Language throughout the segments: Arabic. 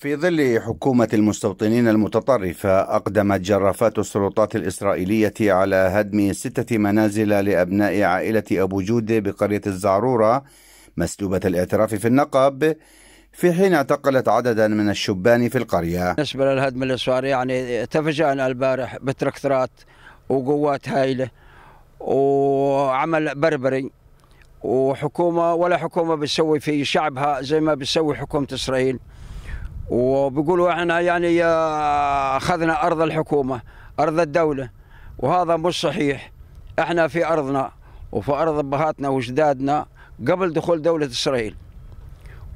في ظل حكومة المستوطنين المتطرفة أقدمت جرافات السلطات الإسرائيلية على هدم ستة منازل لأبناء عائلة أبو جودة بقرية الزعرورة مسلوبة الاعتراف في النقب في حين اعتقلت عددا من الشبان في القرية بالنسبة للهدم الإسرائيلي يعني تفاجأنا البارح بتركترات وقوات هائلة وعمل بربري وحكومة ولا حكومة بتسوي في شعبها زي ما بتسوي حكومة إسرائيل وبيقولوا احنا يعني آه، اخذنا ارض الحكومه ارض الدوله وهذا مش صحيح احنا في ارضنا وفي ارض ابهاتنا واجدادنا قبل دخول دوله اسرائيل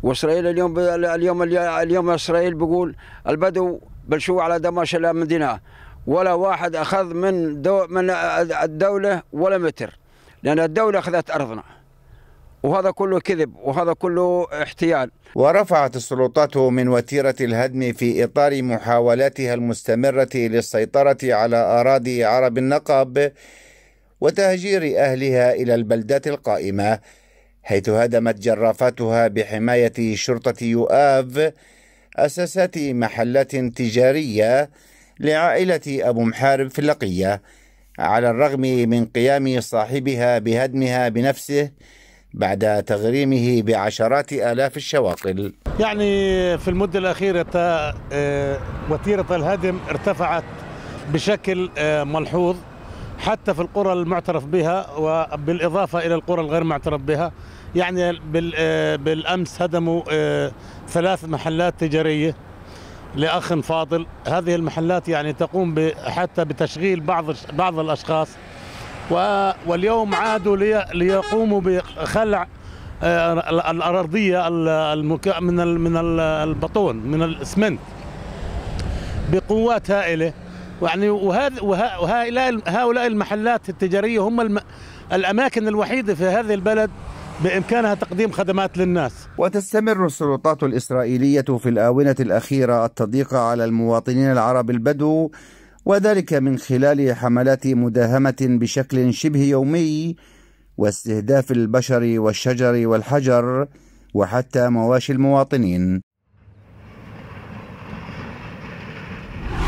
واسرائيل اليوم اليوم اليوم اسرائيل بيقول البدو بلشوا على دمشق المدينه ولا واحد اخذ من دو من الدوله ولا متر لان الدوله اخذت ارضنا وهذا كله كذب وهذا كله احتيال ورفعت السلطات من وتيرة الهدم في إطار محاولاتها المستمرة للسيطرة على أراضي عرب النقب وتهجير أهلها إلى البلدات القائمة حيث هدمت جرافاتها بحماية شرطة يؤاف أسست محلات تجارية لعائلة أبو محارب في اللقية على الرغم من قيام صاحبها بهدمها بنفسه بعد تغريمه بعشرات آلاف الشواقل يعني في المدة الأخيرة آه، وتيرة الهدم ارتفعت بشكل آه، ملحوظ حتى في القرى المعترف بها وبالإضافة إلى القرى الغير معترف بها يعني آه، بالأمس هدموا ثلاث محلات تجارية لأخ فاضل هذه المحلات يعني تقوم حتى بتشغيل بعض بعض الأشخاص واليوم عادوا ليقوموا بخلع آه، الأرضية من من البطون من الإسمنت بقوات هائلة يعني وهؤلاء هؤلاء المحلات التجارية هم الأماكن الوحيدة في هذه البلد بإمكانها تقديم خدمات للناس وتستمر السلطات الإسرائيلية في الآونة الأخيرة التضييق على المواطنين العرب البدو وذلك من خلال حملات مداهمة بشكل شبه يومي واستهداف البشر والشجر والحجر وحتى مواشي المواطنين